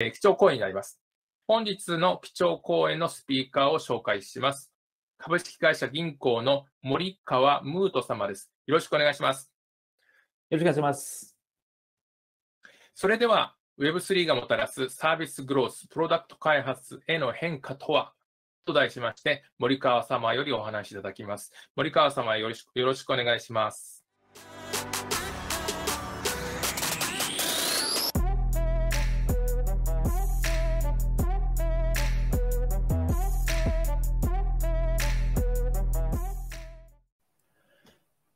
え基調講演になります。本日の基調講演のスピーカーを紹介します。株式会社銀行の森川ムート様です。よろしくお願いします。よろしくお願いします。それでは Web3 がもたらすサービスグロース、プロダクト開発への変化とはと題しまして、森川様よりお話しいただきます。森川様よろしくお願いします。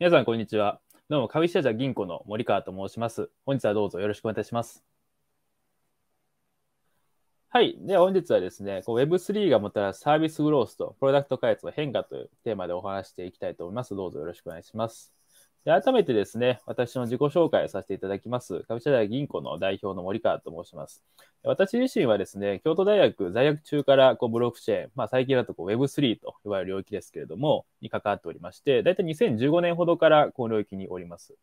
皆さん、こんにちは。どうも、株式会社銀行の森川と申します。本日はどうぞよろしくお願いいたします。はい。では、本日はですね、Web3 がもたらすサービスグロースとプロダクト開発の変化というテーマでお話していきたいと思います。どうぞよろしくお願いします。改めてですね、私の自己紹介をさせていただきます。株式大銀行の代表の森川と申します。私自身はですね、京都大学在学中からこうブロックチェーン、まあ、最近だとこう Web3 といわれる領域ですけれども、に関わっておりまして、だいたい2015年ほどからこの領域におります。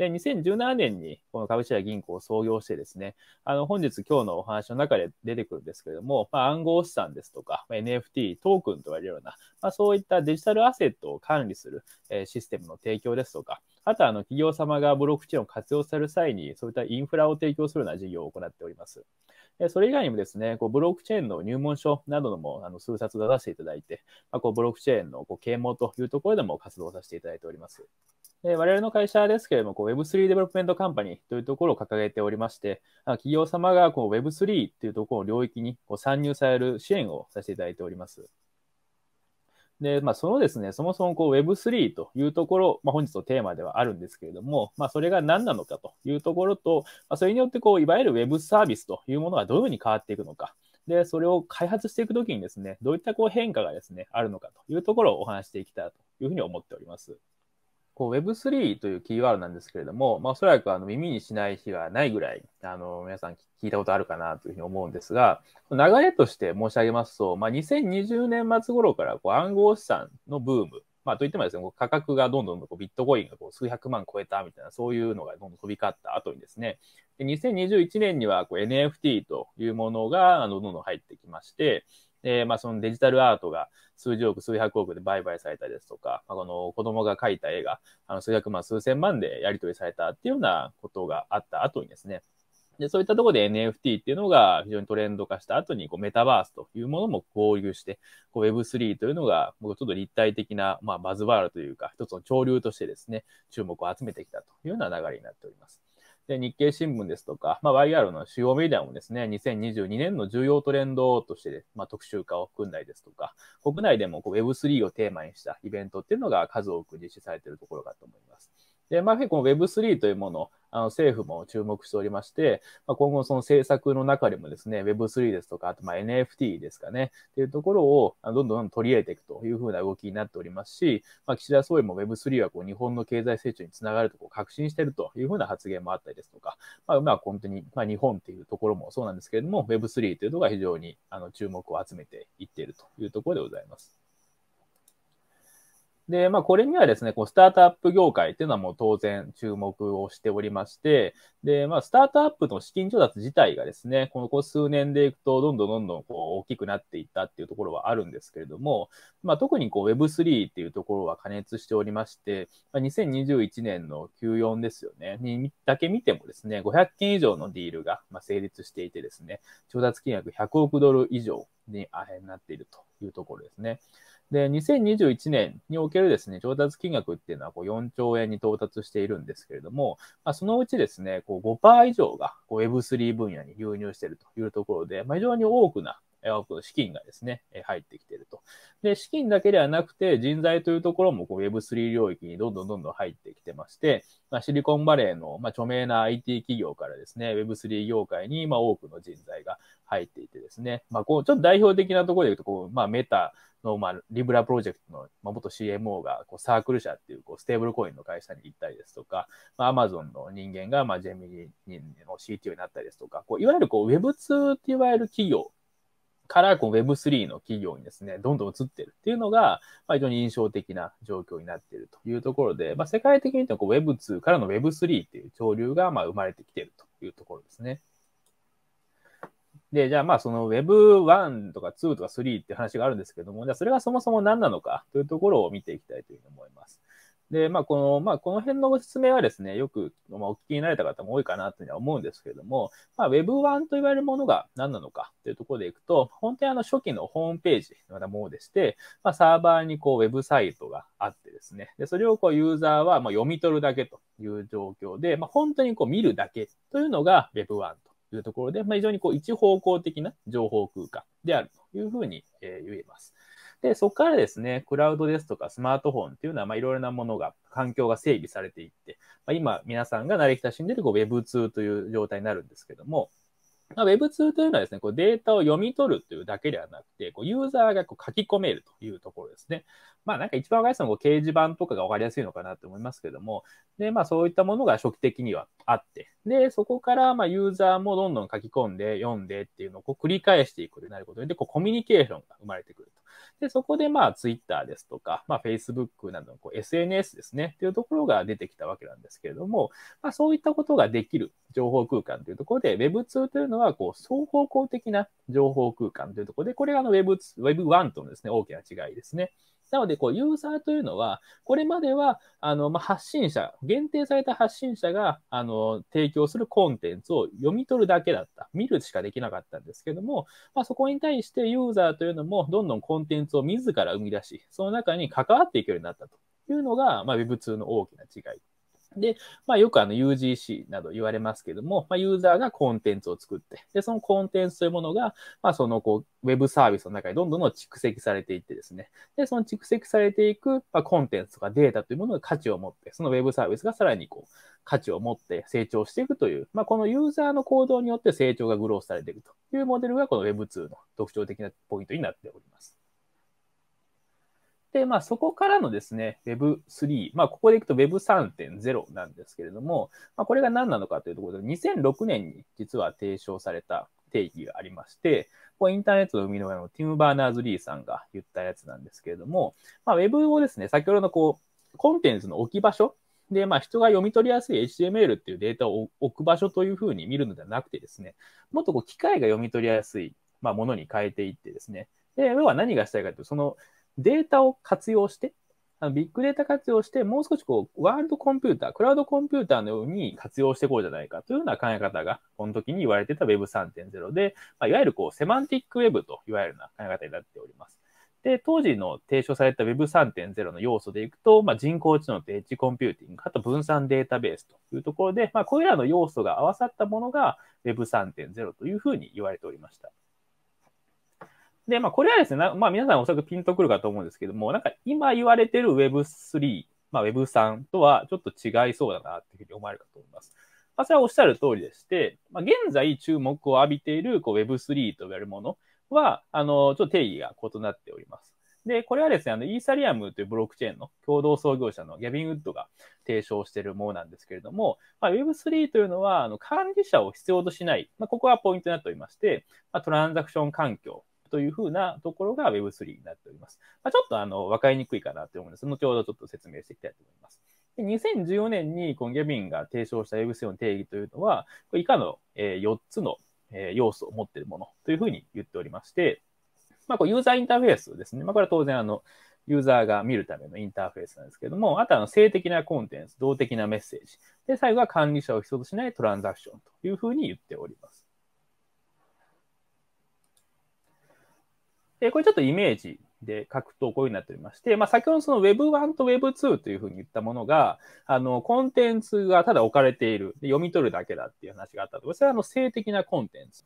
で、2017年にこの株式会社銀行を創業してですね、あの、本日今日のお話の中で出てくるんですけれども、まあ、暗号資産ですとか、NFT、トークンと言われるような、まあ、そういったデジタルアセットを管理する、えシステムの提供ですとか、あとはあの企業様がブロックチェーンを活用される際に、そういったインフラを提供するような事業を行っております。それ以外にもですね、こうブロックチェーンの入門書などのもあの数冊出させていただいて、まあ、こうブロックチェーンのこう啓蒙というところでも活動させていただいております。で我々の会社ですけれども、Web3 デベロップメントカンパニーというところを掲げておりまして、企業様がこう Web3 というところの領域にこう参入される支援をさせていただいております。で、まあ、そのですね、そもそもこう Web3 というところ、まあ、本日のテーマではあるんですけれども、まあ、それが何なのかというところと、まあ、それによってこう、いわゆる Web サービスというものがどういうふうに変わっていくのか、で、それを開発していくときにですね、どういったこう変化がですね、あるのかというところをお話していきたいというふうに思っております。こう Web3 というキーワードなんですけれども、まあ、おそらくあの耳にしない日はないぐらい、あの皆さん聞いたことあるかなというふうに思うんですが、流れとして申し上げますと、まあ、2020年末頃からこう暗号資産のブーム、まあ、といってもですね、価格がどんどんこうビットコインがこう数百万超えたみたいな、そういうのがどんどん飛び交った後にですね、で2021年にはこう NFT というものがあのどんどん入ってきまして、で、まあ、そのデジタルアートが数十億、数百億で売買されたですとか、まあ、この子供が描いた絵があの数百万、数千万でやり取りされたっていうようなことがあった後にですね、でそういったところで NFT っていうのが非常にトレンド化した後にこうメタバースというものも合流して、Web3 というのがもうちょっと立体的な、まあ、バズワールというか、一つの潮流としてですね、注目を集めてきたというような流れになっております。で、日経新聞ですとか、まあ、YR の主要メディアもですね、2022年の重要トレンドとして、まあ、特集化を組んだりですとか、国内でもこう Web3 をテーマにしたイベントっていうのが数多く実施されているところかと思います。で、まあ、結構 Web3 というもの、あの政府も注目しておりまして、まあ、今後その政策の中でもですね、Web3 ですとか、あとま NFT ですかね、というところをどんどんどん取り入れていくというふうな動きになっておりますし、まあ、岸田総理も Web3 はこう日本の経済成長につながるとこう確信しているというふうな発言もあったりですとか、まあ、まあ本当に、ま日本っていうところもそうなんですけれども、Web3 というのが非常にあの注目を集めていっているというところでございます。で、まあ、これにはですね、こうスタートアップ業界っていうのはもう当然注目をしておりまして、で、まあ、スタートアップの資金調達自体がですね、この数年でいくと、どんどんどんどんこう大きくなっていったっていうところはあるんですけれども、まあ、特にこう Web3 っていうところは加熱しておりまして、まあ、2021年の Q4 ですよね、にだけ見てもですね、500件以上のディールがま成立していてですね、調達金額100億ドル以上になっているというところですね。で、2021年におけるですね、調達金額っていうのはこう4兆円に到達しているんですけれども、まあ、そのうちですね、こう5%以上がこう Web3 分野に流入しているというところで、まあ、非常に多くな資金がですね、入ってきていると。で、資金だけではなくて、人材というところもこう Web3 領域にどんどんどんどん入ってきてまして、まあ、シリコンバレーの、まあ、著名な IT 企業からですね、Web3 業界に、まあ、多くの人材が入っていてですね、まあ、こう、ちょっと代表的なところで言うと、こう、まあ、メタ、の、まあ、リブラプロジェクトの、元 CMO がこうサークル社っていうこうステーブルコインの会社に行ったりですとか、アマゾンの人間が、まあ、ジェミニの CTO になったりですとか、こういわゆる Web2 って言われる企業から Web3 の企業にですね、どんどん移ってるっていうのが、まあ、非常に印象的な状況になっているというところで、まあ、世界的に言うとこ Web2 からの Web3 っていう潮流がまあ生まれてきているというところですね。で、じゃあまあその Web1 とか2とか3って話があるんですけども、じゃあそれがそもそも何なのかというところを見ていきたいというふうに思います。で、まあこの、まあこの辺のご説明はですね、よく、まお聞きになれた方も多いかなというふうには思うんですけれども、まあ Web1 と言われるものが何なのかというところでいくと、本当にあの初期のホームページのようなものでして、まあサーバーにこうウェブサイトがあってですね、でそれをこうユーザーはまあ読み取るだけという状況で、まあ本当にこう見るだけというのが Web1 と。いうところで、まあ、非常にこう一方向的な情報空間であるというふうに、え言えます。で、そこからですね、クラウドですとかスマートフォンっていうのは、まいろいろなものが、環境が整備されていって、まあ、今、皆さんが慣れ親しんでいるこう Web2 という状態になるんですけども、まあ、Web2 というのはですね、こうデータを読み取るというだけではなくて、こうユーザーがこう書き込めるというところですね。まあなんか一番わかりやすいのは掲示板とかが分かりやすいのかなと思いますけども、で、まあそういったものが初期的にはあって、で、そこからまあユーザーもどんどん書き込んで、読んでっていうのをこう繰り返していくようになることで、こうコミュニケーションが生まれてくると。で、そこでまあツイッターですとか、まあ Facebook などのこう SNS ですね、っていうところが出てきたわけなんですけれども、まあそういったことができる情報空間というところで、Web2 というのはこう双方向的な情報空間というところで、これがあの Web1 とのですね、大きな違いですね。なので、こう、ユーザーというのは、これまでは、あの、まあ、発信者、限定された発信者が、あの、提供するコンテンツを読み取るだけだった。見るしかできなかったんですけども、まあ、そこに対してユーザーというのも、どんどんコンテンツを自ら生み出し、その中に関わっていくようになったというのが、まあ、Web2 の大きな違いで、まあ、よくあの UGC など言われますけども、まあ、ユーザーがコンテンツを作って、で、そのコンテンツというものが、まあ、そのこう、ウェブサービスの中にどんどん蓄積されていってですね、で、その蓄積されていく、まあ、コンテンツとかデータというものが価値を持って、そのウェブサービスがさらにこう、価値を持って成長していくという、まあ、このユーザーの行動によって成長がグロースされていくというモデルが、この Web2 の特徴的なポイントになっております。で、まあ、そこからのですね、Web3、まあ、ここでいくと Web3.0 なんですけれども、まあ、これが何なのかというところで、2006年に実は提唱された定義がありまして、こインターネットの生みの親のティム・バーナーズ・リーさんが言ったやつなんですけれども、まあ、Web をですね、先ほどのこう、コンテンツの置き場所で、まあ、人が読み取りやすい HTML っていうデータを置く場所というふうに見るのではなくてですね、もっとこう機械が読み取りやすい、まあ、ものに変えていってですね、で要は何がしたいかというと、そのデータを活用して、あのビッグデータ活用して、もう少しこう、ワールドコンピューター、クラウドコンピューターのように活用していこうじゃないかというような考え方が、この時に言われてた Web3.0 で、まあ、いわゆるこう、セマンティックウェブといわゆるな考え方になっております。で、当時の提唱された Web3.0 の要素でいくと、まあ、人工知能とエッジコンピューティング、あと分散データベースというところで、まあ、これらの要素が合わさったものが Web3.0 というふうに言われておりました。で、まあ、これはですね、まあ、皆さんおそらくピンとくるかと思うんですけども、なんか今言われてる Web3、まあ、Web3 とはちょっと違いそうだなっていうふうに思われるかと思います。まあ、それはおっしゃる通りでして、まあ、現在注目を浴びているこう Web3 と言われるものは、あの、ちょっと定義が異なっております。で、これはですね、あの、イーサリアムというブロックチェーンの共同創業者のギャビン・ウッドが提唱しているものなんですけれども、まあ、Web3 というのは、あの、管理者を必要としない、まあ、ここがポイントになっておりまして、まあ、トランザクション環境というふうなところが Web3 になっております。まあ、ちょっとあの、分かりにくいかなと思うんです後ほどちょっと説明していきたいと思います。で2014年にこのギャビンが提唱した Web3 の定義というのは、これ以下の、え4つの、え要素を持っているものというふうに言っておりまして、まあ、こうユーザーインターフェースですね。まあ、これは当然あの、ユーザーが見るためのインターフェースなんですけども、あとは性的なコンテンツ、動的なメッセージ。で、最後は管理者を必要としないトランザクションというふうに言っております。で、これちょっとイメージで書くとこういうふうになっておりまして、まあ、先ほどその Web1 と Web2 というふうに言ったものが、あの、コンテンツがただ置かれている、読み取るだけだっていう話があったと。それはあの性的なコンテンツ。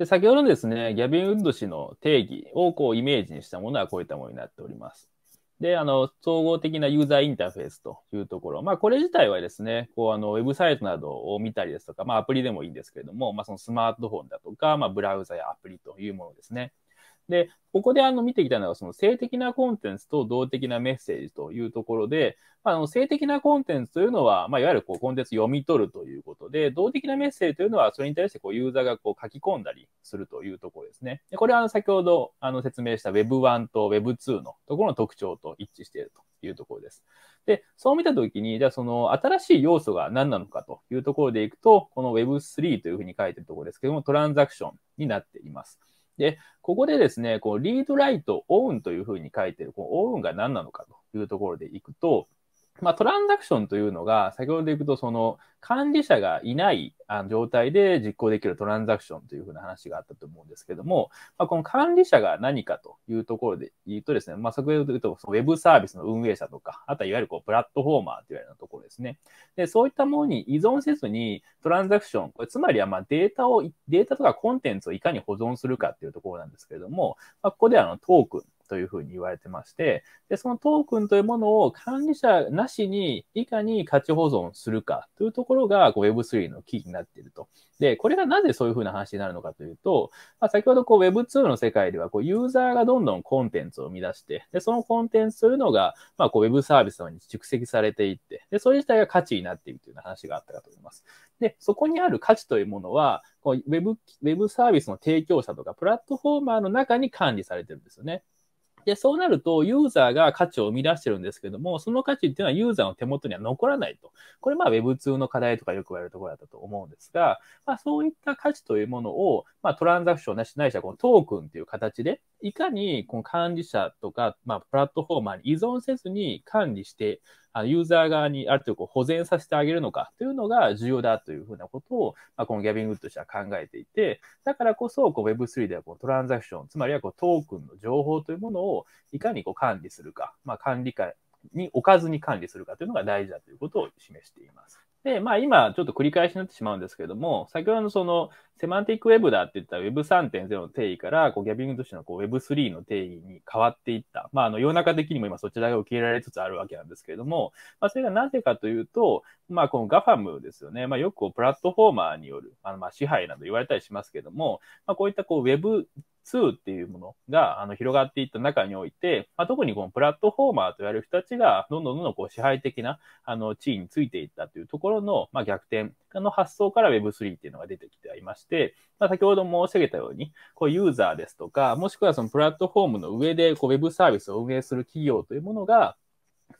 で先ほどのですね、ギャビン・ウッド氏の定義をこうイメージにしたものはこういったものになっております。で、あの、総合的なユーザーインターフェースというところ。まあ、これ自体はですね、こう、あの、ウェブサイトなどを見たりですとか、まあ、アプリでもいいんですけれども、まあ、そのスマートフォンだとか、まあ、ブラウザやアプリというものですね。で、ここであの見てきたのは、その性的なコンテンツと動的なメッセージというところで、まあ、あの性的なコンテンツというのは、まあ、いわゆるこうコンテンツ読み取るということで、動的なメッセージというのは、それに対してこうユーザーがこう書き込んだりするというところですね。でこれはあの先ほどあの説明した Web1 と Web2 のところの特徴と一致しているというところです。で、そう見たときに、じゃあその新しい要素が何なのかというところでいくと、この Web3 というふうに書いてるところですけども、トランザクションになっています。で、ここでですね、こう、リードライトオウンというふうに書いてる、このオウンが何なのかというところでいくと、まあ、トランザクションというのが、先ほどでいくと、その管理者がいない状態で実行できるトランザクションというふうな話があったと思うんですけども、まあ、この管理者が何かというところで言うとですね、まあ、先ほど言うと、ウェブサービスの運営者とか、あとはいわゆるこうプラットフォーマーというようなところですね。で、そういったものに依存せずにトランザクション、これつまりはまデータを、データとかコンテンツをいかに保存するかっていうところなんですけれども、まあ、ここであのトークンというふうに言われてまして、で、そのトークンというものを管理者なしにいかに価値保存するかというところがこう Web3 のキーになっていると。で、これがなぜそういうふうな話になるのかというと、まあ、先ほどこう Web2 の世界ではこうユーザーがどんどんコンテンツを生み出して、で、そのコンテンツというのが、まこう Web サービスに蓄積されていって、で、それ自体が価値になっているという話があったかと思います。で、そこにある価値というものは、こうウェブ、ウェブサービスの提供者とかプラットフォーマーの中に管理されてるんですよね。で、そうなると、ユーザーが価値を生み出してるんですけども、その価値っていうのはユーザーの手元には残らないと。これ、まあ、Web2 の課題とかよく言われるところだったと思うんですが、まあ、そういった価値というものを、まあ、トランザクションなしないしは、このトークンっていう形で、いかにこの管理者とか、まあ、プラットフォーマーに依存せずに管理して、あのユーザー側にある程度こう保全させてあげるのかというのが重要だというふうなことを、まあ、このギャビングッド社は考えていて、だからこそこう Web3 ではこうトランザクション、つまりはこうトークンの情報というものをいかにこう管理するか、まあ、管理下に置かずに管理するかというのが大事だということを示しています。で、まあ今、ちょっと繰り返しになってしまうんですけれども、先ほどのその、セマンティックウェブだって言った Web3.0 の定義から、こう、ギャビングとしてのこう Web3 の定義に変わっていった。まあ、あの、世の中的にも今そちらが受け入れられつつあるわけなんですけれども、まあ、それがなぜかというと、まあ、この GAFAM ですよね。まあ、よくこうプラットフォーマーによる、あの、まあ、支配など言われたりしますけれども、まあ、こういったこう Web 2っていうものがあの広がっていった中において、まあ、特にこのプラットフォーマーと言われる人たちが、どんどんどんどんこう支配的なあの地位についていったというところの、まあ、逆転の発想から Web3 っていうのが出てきていまして、まあ、先ほど申し上げたように、こうユーザーですとか、もしくはそのプラットフォームの上でこう Web サービスを運営する企業というものが、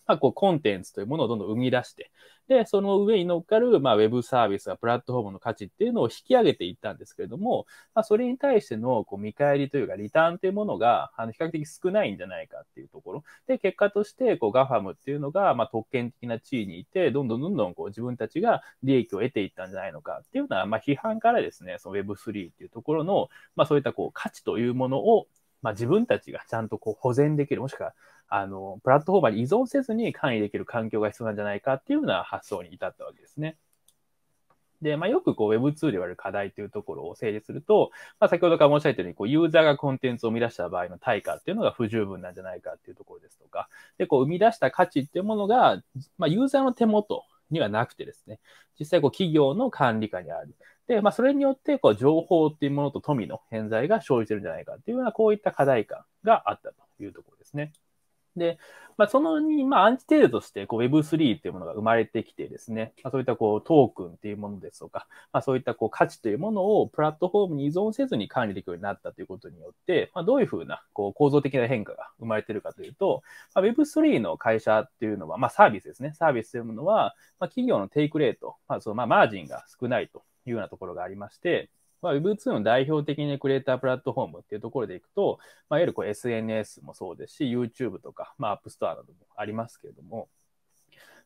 まあ、こうコンテンツというものをどんどん生み出して、で、その上に乗っかる、まあ、ウェブサービスやプラットフォームの価値っていうのを引き上げていったんですけれども、まあ、それに対してのこう見返りというか、リターンというものが、あの、比較的少ないんじゃないかっていうところ。で、結果として、こう、ガファムっていうのが、まあ、特権的な地位にいて、どんどんどんどん、こう、自分たちが利益を得ていったんじゃないのかっていうのは、まあ、批判からですね、その Web3 っていうところの、まあ、そういった、こう、価値というものを、まあ、自分たちがちゃんとこう保全できる、もしくはあの、プラットフォーマーに依存せずに管理できる環境が必要なんじゃないかっていうような発想に至ったわけですね。で、まあ、よくこう Web2 で言われる課題というところを整理すると、まあ、先ほどから申し上げたように、こうユーザーがコンテンツを生み出した場合の対価っていうのが不十分なんじゃないかっていうところですとか、で、こう生み出した価値っていうものが、まあ、ユーザーの手元にはなくてですね、実際こう企業の管理下にある。で、まあ、それによってこう情報っていうものと富の偏在が生じてるんじゃないかっていうような、こういった課題感があったというところですね。で、まあ、そのに、まあ、アンチテーゼとして、こう、Web3 というものが生まれてきてですね、まあ、そういったこう、トークンっていうものですとか、まあ、そういったこう、価値というものをプラットフォームに依存せずに管理できるようになったということによって、まあ、どういうふうな、こう、構造的な変化が生まれているかというと、まあ、Web3 の会社っていうのは、まあ、サービスですね。サービスというものは、まあ、企業のテイクレート、まあ、その、まあ、マージンが少ないというようなところがありまして、まあ、Web2 の代表的なクリエイタープラットフォームっていうところでいくと、まあ、いわゆるこう SNS もそうですし、YouTube とか、まあ、App Store などもありますけれども、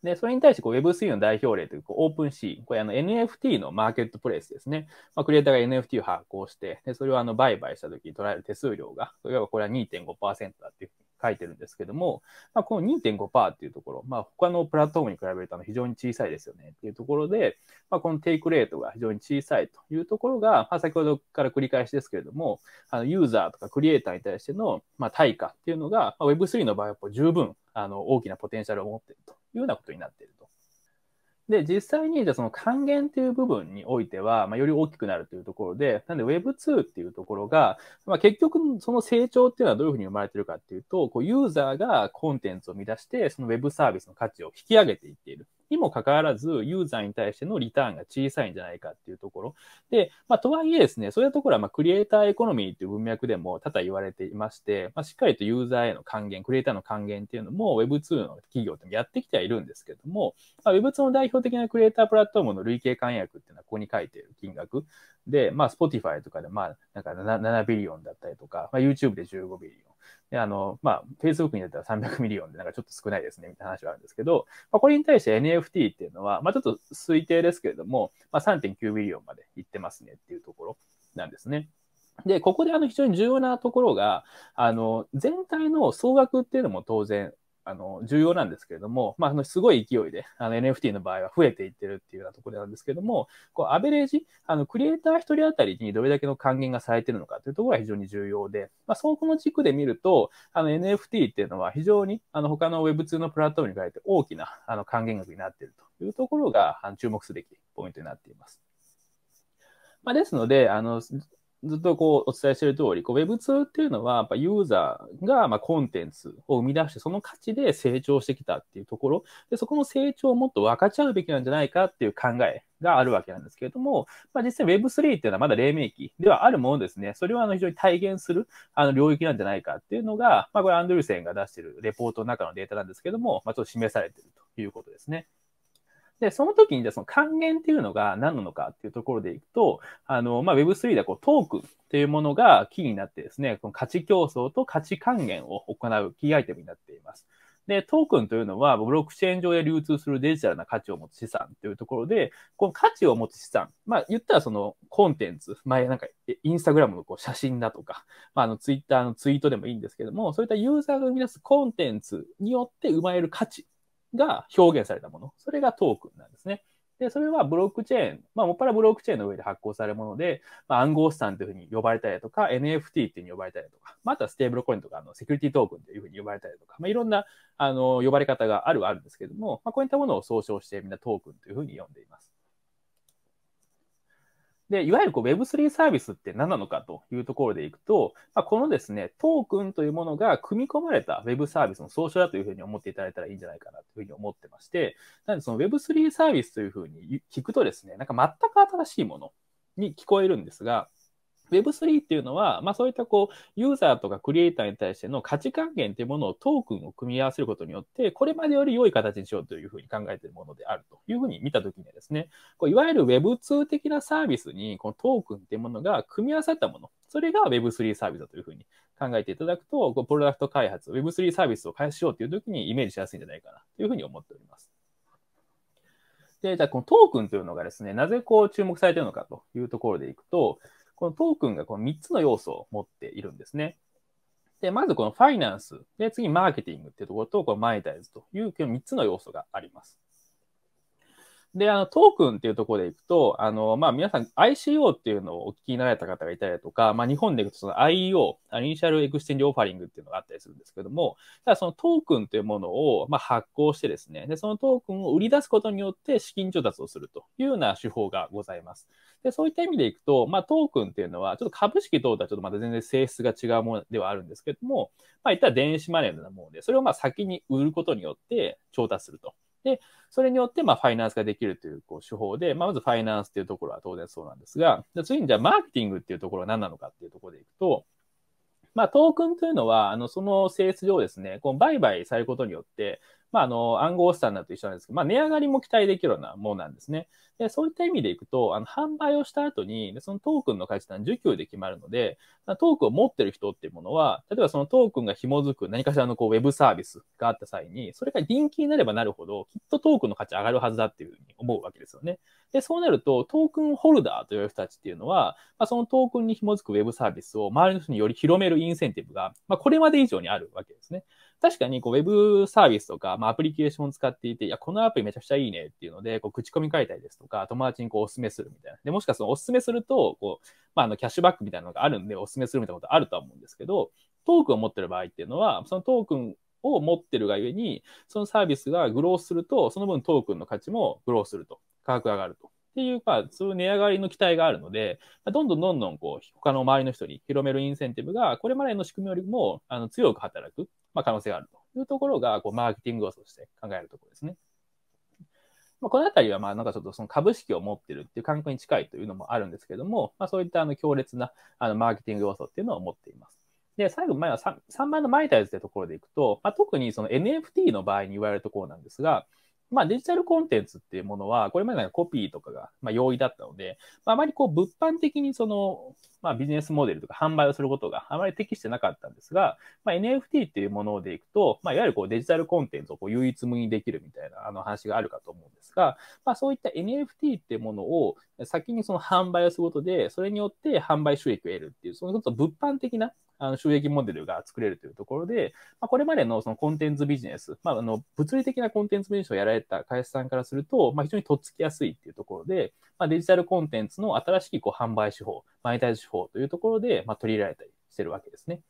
で、それに対してこう Web3 の代表例というこうオープンシーン、これあの NFT のマーケットプレイスですね。まあ、クリエイターが NFT を発行して、でそれをあの売買した時に取られる手数料が、例えばこれは2.5%だっていうふう書いてるんですけども、まあ、この2.5%っていうところ、まあ、他のプラットフォームに比べると非常に小さいですよねっていうところで、まあ、このテイクレートが非常に小さいというところが、まあ、先ほどから繰り返しですけれども、あのユーザーとかクリエイターに対しての、まあ、対価っていうのが、まあ、Web3 の場合は十分あの大きなポテンシャルを持っているというようなことになっていると。で、実際に、じゃその還元っていう部分においては、まあ、より大きくなるというところで、なんで Web2 っていうところが、まあ、結局、その成長っていうのはどういうふうに生まれてるかっていうと、こうユーザーがコンテンツを生み出して、その Web サービスの価値を引き上げていっている。にもかかわらず、ユーザーに対してのリターンが小さいんじゃないかっていうところ。で、まあ、とはいえですね、そういうところは、まクリエイターエコノミーっていう文脈でも多々言われていまして、まあ、しっかりとユーザーへの還元、クリエイターの還元っていうのも Web2 の企業ってやってきてはいるんですけども、まあ、Web2 の代表的なクリエイタープラットフォームの累計関約っていうのはここに書いている金額で、まあ、Spotify とかで、まあ、なんか 7, 7ビリオンだったりとか、まあ、YouTube で15ビリオン。で、あの、まあ、Facebook に出たら300ミリオンでなんかちょっと少ないですね、みたいな話はあるんですけど、まあ、これに対して NFT っていうのは、まあ、ちょっと推定ですけれども、まあ、3.9ミリオンまでいってますねっていうところなんですね。で、ここであの非常に重要なところが、あの、全体の総額っていうのも当然あの、重要なんですけれども、まあ、あの、すごい勢いで、あの、NFT の場合は増えていってるっていうようなところなんですけれども、こう、アベレージ、あの、クリエイター一人当たりにどれだけの還元がされてるのかというところが非常に重要で、まあ、そこの軸で見ると、あの、NFT っていうのは非常に、あの、他の Web2 のプラットフォームに変えて大きな、あの、還元額になっているというところが、あの注目すべきポイントになっています。まあ、ですので、あの、ずっとこうお伝えしている通り、こう Web2 っていうのは、やっぱユーザーがまあコンテンツを生み出して、その価値で成長してきたっていうところ、でそこの成長をもっと分かち合うべきなんじゃないかっていう考えがあるわけなんですけれども、まあ、実際 Web3 っていうのはまだ黎明期ではあるものですね。それはあの非常に体現するあの領域なんじゃないかっていうのが、まあ、これアンドルセンが出しているレポートの中のデータなんですけども、まあ、ちょっと示されているということですね。で、その時にじゃその還元っていうのが何なのかっていうところでいくと、あの、まあ、Web3 でこうトークンというものがキーになってですね、この価値競争と価値還元を行うキーアイテムになっています。で、トークンというのは、ブロックチェーン上で流通するデジタルな価値を持つ資産というところで、この価値を持つ資産、まあ、言ったらそのコンテンツ、前なんか、インスタグラムのこう写真だとか、まあ、あの、ツイッターのツイートでもいいんですけども、そういったユーザーが生み出すコンテンツによって生まれる価値が表現されたもの。それがトークンなんですね。で、それはブロックチェーン、まあ、もっぱらブロックチェーンの上で発行されるもので、まあ、暗号資産というふうに呼ばれたりだとか、NFT っていうふうに呼ばれたりだとか、まあ、とはステーブルコインとか、あの、セキュリティトークンというふうに呼ばれたりだとか、まあ、いろんな、あの、呼ばれ方があるはあるんですけども、まあ、こういったものを総称してみんなトークンというふうに呼んでいます。で、いわゆるこう Web3 サービスって何なのかというところでいくと、まあ、このですね、トークンというものが組み込まれた Web サービスの総称だというふうに思っていただいたらいいんじゃないかなというふうに思ってまして、なのでその Web3 サービスというふうに聞くとですね、なんか全く新しいものに聞こえるんですが、Web3 っていうのは、まあ、そういったこうユーザーとかクリエイターに対しての価値還元というものをトークンを組み合わせることによって、これまでより良い形にしようというふうに考えているものであるというふうに見たときにはですね、こういわゆる Web2 的なサービスにこのトークンというものが組み合わさったもの、それが Web3 サービスだというふうに考えていただくと、こうプロダクト開発、Web3 サービスを開発しようというときにイメージしやすいんじゃないかなというふうに思っております。で、じゃあこのトークンというのがですね、なぜこう注目されているのかというところでいくと、このトークンがこの3つの要素を持っているんですね。で、まずこのファイナンス、で、次マーケティングっていうところと、このマネタイズという3つの要素があります。で、あの、トークンっていうところでいくと、あの、まあ、皆さん ICO っていうのをお聞きになられた方がいたりとか、まあ、日本でいくとその IEO、イニシャルエクスチェンジオファリングっていうのがあったりするんですけども、だそのトークンというものを、まあ、発行してですね、で、そのトークンを売り出すことによって資金調達をするというような手法がございます。で、そういった意味でいくと、まあ、トークンっていうのは、ちょっと株式等とはちょっとまた全然性質が違うものではあるんですけども、まあ、いったら電子マネーのようなもので、それをまあ先に売ることによって調達すると。で、それによって、まあ、ファイナンスができるという、こう、手法で、まあ、まずファイナンスっていうところは当然そうなんですが、じゃ次に、じゃあ、マーケティングっていうところは何なのかっていうところでいくと、まあ、トークンというのは、あの、その性質上ですね、こう、売買されることによって、まあ、あの、暗号資産だと一緒なんですけど、まあ、値上がりも期待できるようなものなんですね。で、そういった意味でいくと、あの、販売をした後に、そのトークンの価値段受給で決まるので、トークンを持ってる人っていうものは、例えばそのトークンが紐づく何かしらのこう、ウェブサービスがあった際に、それが人気になればなるほど、きっとトークンの価値上がるはずだっていうふうに思うわけですよね。で、そうなると、トークンホルダーという人たちっていうのは、まあ、そのトークンに紐づくウェブサービスを周りの人により広めるインセンティブが、まあ、これまで以上にあるわけですね。確かにこうウェブサービスとか、まあ、アプリケーションを使っていて、いや、このアプリめちゃくちゃいいねっていうので、こう口コミ書いたりですとか、友達にこうお勧めするみたいな。で、もしかするとお勧めすると、こう、まあ、あの、キャッシュバックみたいなのがあるんで、お勧めするみたいなことあるとは思うんですけど、トークンを持ってる場合っていうのは、そのトークンを持ってるがゆえに、そのサービスがグローすると、その分トークンの価値もグローすると。価格が上がると。っていう、まあ、そういう値上がりの期待があるので、どんどんどんどん、こう、他の周りの人に広めるインセンティブが、これまでの仕組みよりも、あの、強く働く。まあ、可能性があるというところが、こう、マーケティング要素として考えるところですね。まあ、このあたりは、まあ、なんかちょっとその株式を持ってるっていう感覚に近いというのもあるんですけども、まあ、そういったあの強烈なあのマーケティング要素っていうのを持っています。で、最後、前は 3, 3番のマイタイズというところでいくと、まあ、特にその NFT の場合に言われるところなんですが、まあ、デジタルコンテンツっていうものは、これまでかコピーとかが、まあ、容易だったので、まあ、あまりこう、物販的にその、まあ、ビジネスモデルとか販売をすることがあまり適してなかったんですが、まあ、NFT っていうものでいくと、まあ、いわゆるこう、デジタルコンテンツをこう唯一無二にできるみたいな、あの話があるかと思うんですが、まあ、そういった NFT っていうものを先にその販売をすることで、それによって販売収益を得るっていう、そのちょっと物販的なあの収益モデルが作れるというところで、まあ、これまでのそのコンテンツビジネス、まあ、あの物理的なコンテンツビジネスをやられた会社さんからすると、まあ、非常にとっつきやすいっていうところで、まあ、デジタルコンテンツの新しいこう販売手法、マネタイズ手法というところで、まあ、取り入れられたりしてるわけですね。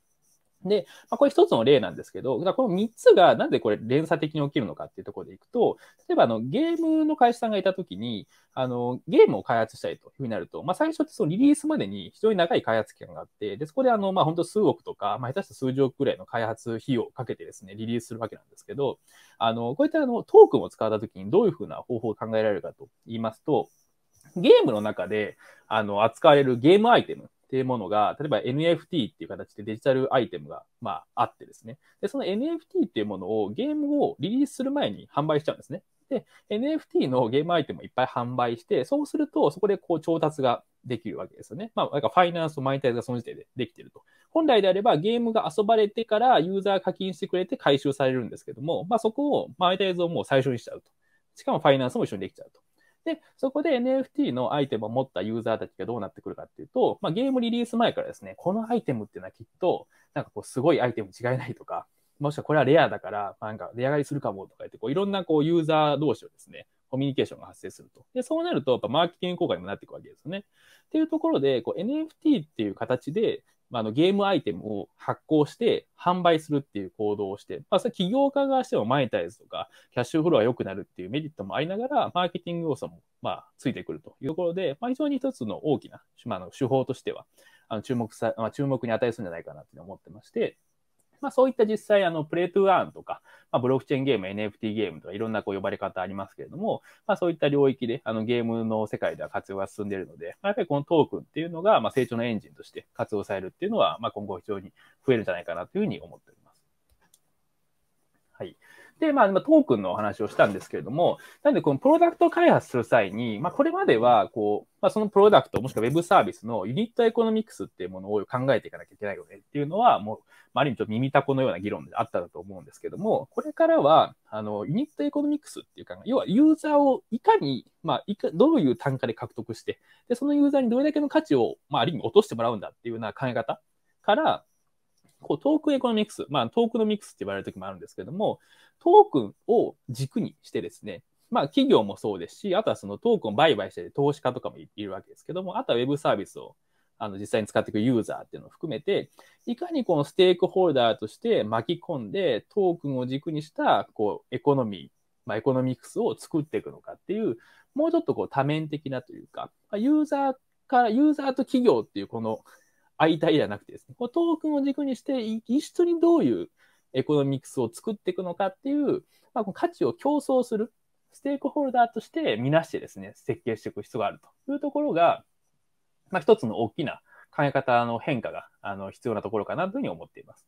で、まあ、これ一つの例なんですけど、この三つがなんでこれ連鎖的に起きるのかっていうところでいくと、例えばあのゲームの会社さんがいたときにあの、ゲームを開発したいというふうになると、まあ、最初ってそのリリースまでに非常に長い開発期間があって、でそこであの、まあ、本当数億とか、まあ、下手した数十億くらいの開発費用をかけてですね、リリースするわけなんですけど、あのこういったあのトークンを使ったときにどういうふうな方法を考えられるかと言いますと、ゲームの中であの扱われるゲームアイテムっていうものが、例えば NFT っていう形でデジタルアイテムが、まあ、あってですね。で、その NFT っていうものをゲームをリリースする前に販売しちゃうんですね。で、NFT のゲームアイテムをいっぱい販売して、そうすると、そこでこう調達ができるわけですよね。まあ、なんかファイナンスとマイタイズがその時点でできてると。本来であればゲームが遊ばれてからユーザー課金してくれて回収されるんですけども、まあそこをマイタイズをもう最初にしちゃうと。しかもファイナンスも一緒にできちゃうと。で、そこで NFT のアイテムを持ったユーザーたちがどうなってくるかっていうと、まあ、ゲームリリース前からですね、このアイテムっていうのはきっと、なんかこう、すごいアイテム違いないとか、もしくはこれはレアだから、なんかレア買いするかもとか言って、こういろんなこうユーザー同士をですね、コミュニケーションが発生すると。で、そうなると、やっぱマーケティング効果にもなっていくわけですよね。っていうところで、こう NFT っていう形で、まあ、あのゲームアイテムを発行して販売するっていう行動をして、まあ、それ企業家側してもマネタイズとか、キャッシュフローが良くなるっていうメリットもありながら、マーケティング要素も、まあ、ついてくるというところで、まあ、非常に一つの大きな、まあ、の手法としては、あの注目さ、まあ、注目に値するんじゃないかなって思ってまして、まあ、そういった実際、あの、プレイトゥーアーンとか、まあ、ブロックチェーンゲーム、NFT ゲームとか、いろんなこう呼ばれ方ありますけれども、まあ、そういった領域で、あの、ゲームの世界では活用が進んでいるので、まあ、やっぱりこのトークンっていうのが、まあ、成長のエンジンとして活用されるっていうのは、まあ、今後非常に増えるんじゃないかなというふうに思っております。で、まあ、トークンのお話をしたんですけれども、なんで、このプロダクト開発する際に、まあ、これまでは、こう、まあ、そのプロダクト、もしくはウェブサービスのユニットエコノミクスっていうものを考えていかなきゃいけないよねっていうのは、もう、まあ、ある意味ちょっと耳たこのような議論であったと思うんですけども、これからは、あの、ユニットエコノミクスっていうか、要はユーザーをいかに、まあ、いか、どういう単価で獲得して、で、そのユーザーにどれだけの価値を、まあ、ある意味落としてもらうんだっていうような考え方から、こうトークンエコノミクス、まあ、トークノミクスって言われる時もあるんですけども、トークンを軸にしてですね、まあ、企業もそうですし、あとはそのトークンを売買して投資家とかもいるわけですけども、あとはウェブサービスをあの実際に使っていくユーザーっていうのを含めて、いかにこのステークホルダーとして巻き込んで、トークンを軸にしたこうエコノミー、まあ、エコノミクスを作っていくのかっていう、もうちょっとこう多面的なというか、ユーザーから、ユーザーと企業っていうこの相対ではなくてですね、こうトークンを軸にして一緒にどういうエコノミクスを作っていくのかっていう、まあ、価値を競争するステークホルダーとして見なしてですね、設計していく必要があるというところが、まあ、一つの大きな考え方の変化があの必要なところかなというふうに思っています。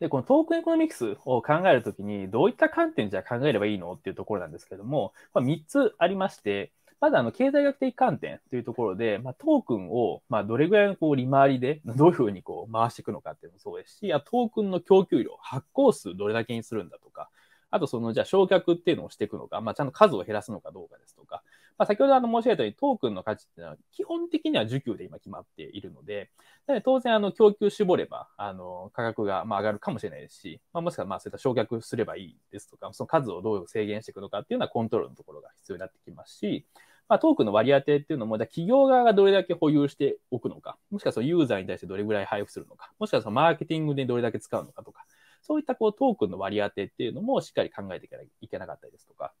で、このトークンエコノミクスを考えるときに、どういった観点じゃ考えればいいのっていうところなんですけども、まあ、3つありまして、まずあの経済学的観点というところで、まあ、トークンをまあどれぐらいのこう利回りで どういうふうにこう回していくのかっていうのもそうですし、あトークンの供給量、発行数どれだけにするんだとか、あとそのじゃあ焼却っていうのをしていくのか、まあ、ちゃんと数を減らすのかどうかですとか、まあ、先ほどあの申し上げたようにトークンの価値っていうのは基本的には需給で今決まっているので、で当然あの供給絞ればあの価格がまあ上がるかもしれないですし、まあ、もしくはまあそういった焼却すればいいですとか、その数をどう制限していくのかっていうのはコントロールのところが必要になってきますし、まあ、トークの割り当てっていうのも、じゃ企業側がどれだけ保有しておくのか、もしくはそのユーザーに対してどれぐらい配布するのか、もしくはそのマーケティングでどれだけ使うのかとか、そういったこうトークンの割り当てっていうのもしっかり考えていかなきゃいけなかったりですとか、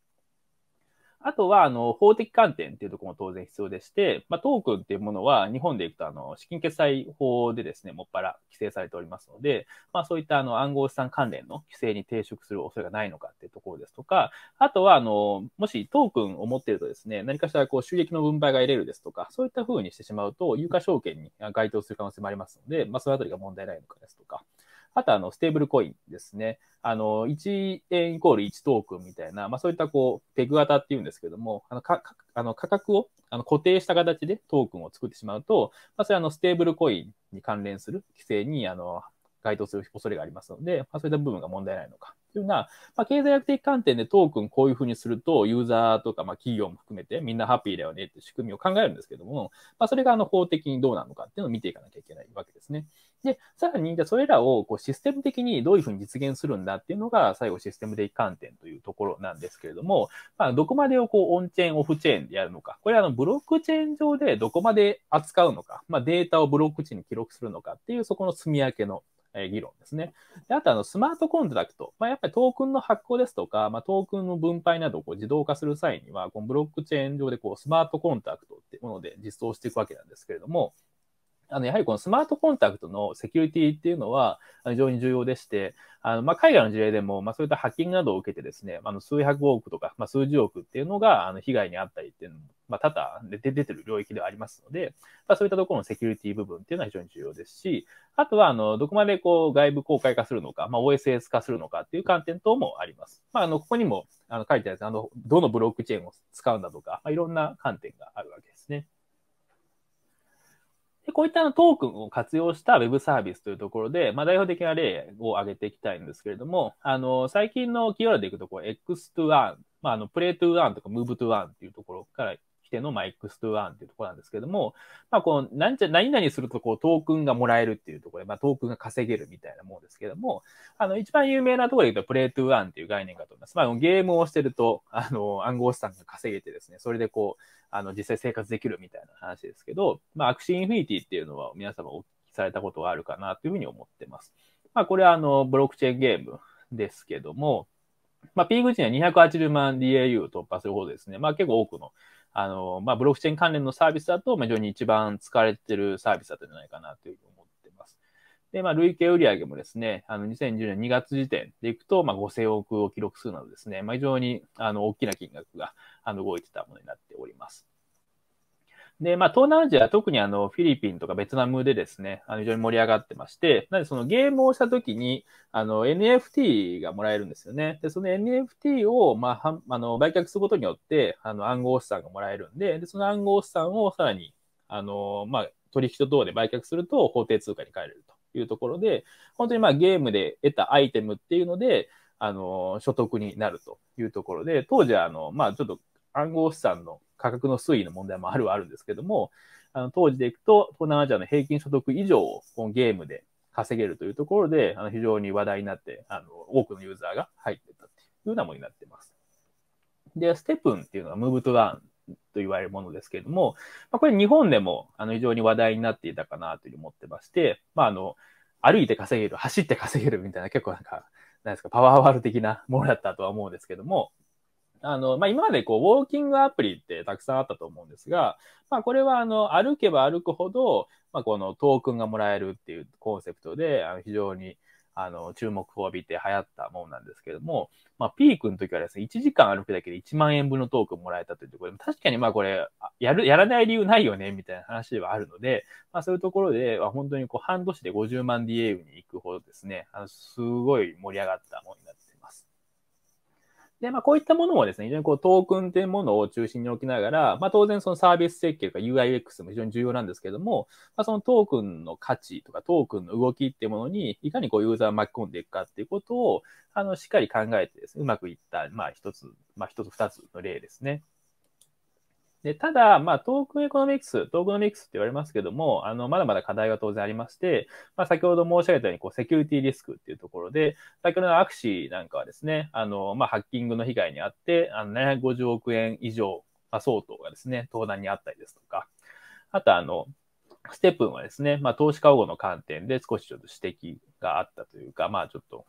あとは、あの、法的観点っていうところも当然必要でして、まあ、トークンっていうものは、日本でいくと、あの、資金決済法でですね、もっぱら規制されておりますので、まあ、そういった、あの、暗号資産関連の規制に抵触する恐れがないのかっていうところですとか、あとは、あの、もしトークンを持っているとですね、何かしら、こう、収益の分配が得れるですとか、そういったふうにしてしまうと、有価証券に該当する可能性もありますので、まあ、そのあたりが問題ないのかですとか、あとあの、ステーブルコインですね。あの、1円イコール1トークンみたいな、まあそういったこう、ペグ型っていうんですけども、あの、か、あの価格をあの固定した形でトークンを作ってしまうと、まあそれはあの、ステーブルコインに関連する規制に、あの、該当する恐れがありますので、まあそういった部分が問題ないのか。っていうのは、まあ、経済学的観点でトークンこういうふうにすると、ユーザーとかまあ企業も含めてみんなハッピーだよねって仕組みを考えるんですけども、まあ、それがあの法的にどうなのかっていうのを見ていかなきゃいけないわけですね。で、さらに、じゃそれらをこうシステム的にどういうふうに実現するんだっていうのが、最後システム的観点というところなんですけれども、まあ、どこまでをこうオンチェーン、オフチェーンでやるのか、これはあのブロックチェーン上でどこまで扱うのか、まあ、データをブロックチェーンに記録するのかっていう、そこの積み分けのえ議論ですね。であとあの、スマートコントラクト。まあ、やっぱりトークンの発行ですとか、まあ、トークンの分配などをこう自動化する際には、このブロックチェーン上でこうスマートコントラクトっていうもので実装していくわけなんですけれども、あのやはりこのスマートコンタクトのセキュリティっていうのは非常に重要でして、あのまあ、海外の事例でも、まあ、そういったハッキングなどを受けてですね、あの数百億とか、まあ、数十億っていうのがあの被害にあったりっていうのも、まあ、多々出てる領域ではありますので、まあ、そういったところのセキュリティ部分っていうのは非常に重要ですし、あとはあのどこまでこう外部公開化するのか、まあ、OSS 化するのかっていう観点等もあります。まあ、あのここにもあの書いてあるあのどのブロックチェーンを使うんだとか、まあ、いろんな観点があるわけですね。でこういったトークンを活用した Web サービスというところで、まあ、代表的な例を挙げていきたいんですけれども、あの、最近のキーワードでいくと、こう、X to 1、まあ、あの、プレ a to 1とか Move to 1というところからての、まあ、x 2ンっていうところなんですけども、まあ、この、なんちゃ、何々すると、こう、トークンがもらえるっていうところで、まあ、トークンが稼げるみたいなものですけども、あの、一番有名なところで言うと、プレイトゥーワンっていう概念かと思います。まあ、ゲームをしてると、あの、暗号資産が稼げてですね、それでこう、あの、実際生活できるみたいな話ですけど、まあ、アクシーインフィニティっていうのは、皆様お聞きされたことはあるかなというふうに思ってます。まあ、これは、あの、ブロックチェーンゲームですけども、まあ、ピーク時には280万 DAU を突破するほどですね、まあ結構多くのあの、まあ、ブロックチェーン関連のサービスだと、まあ、非常に一番使われてるサービスだったんじゃないかなというふうに思ってます。で、まあ、累計売上もですね、あの、2010年2月時点でいくと、まあ、5000億を記録するなどですね、まあ、非常に、あの、大きな金額が、あの、動いてたものになっております。で、まあ、東南アジア、特にあの、フィリピンとかベトナムでですね、あの非常に盛り上がってまして、なのでそのゲームをした時に、あの、NFT がもらえるんですよね。で、その NFT を、まあ、あの、売却することによって、あの、暗号資産がもらえるんで、で、その暗号資産をさらに、あの、まあ、取引所等で売却すると、法定通貨に変えれるというところで、本当にまあ、ゲームで得たアイテムっていうので、あの、所得になるというところで、当時は、あの、まあ、ちょっと暗号資産の価格の推移の問題もあるはあるんですけども、あの当時でいくと、東南アジアの平均所得以上をこのゲームで稼げるというところで、あの非常に話題になって、あの多くのユーザーが入ってたというようなものになっています。で、ステップンっていうのはムーブトウンと言われるものですけれども、まあ、これ日本でもあの非常に話題になっていたかなというふうに思ってまして、まあ、あの歩いて稼げる、走って稼げるみたいな結構なんか、なんですか、パワーワール的なものだったとは思うんですけども、あの、まあ、今までこう、ウォーキングアプリってたくさんあったと思うんですが、まあ、これはあの、歩けば歩くほど、まあ、このトークンがもらえるっていうコンセプトで、あの非常に、あの、注目を浴びて流行ったものなんですけども、まあ、ピークの時はですね、1時間歩くだけで1万円分のトークンもらえたというところで、確かにまあこれ、やる、やらない理由ないよね、みたいな話ではあるので、まあそういうところで、本当にこう、半年で50万 DAU に行くほどですね、あの、すごい盛り上がったものになってで、まあ、こういったものをですね、非常にこうトークンというものを中心に置きながら、まあ、当然そのサービス設計とか UIX も非常に重要なんですけれども、まあ、そのトークンの価値とかトークンの動きっていうものに、いかにこうユーザーを巻き込んでいくかっていうことを、あの、しっかり考えてですね、うまくいった、まあ、一つ、まあ、一つ二つの例ですね。でただ、まあ、トークンエコノミクス、トークノミクスって言われますけども、あの、まだまだ課題が当然ありまして、まあ、先ほど申し上げたように、こう、セキュリティリスクっていうところで、先ほどのアクシーなんかはですね、あの、まあ、ハッキングの被害にあって、あの、750億円以上、ま相当がですね、登壇にあったりですとか、あと、あの、ステップンはですね、まあ、投資家保護の観点で少しちょっと指摘があったというか、まあ、ちょっと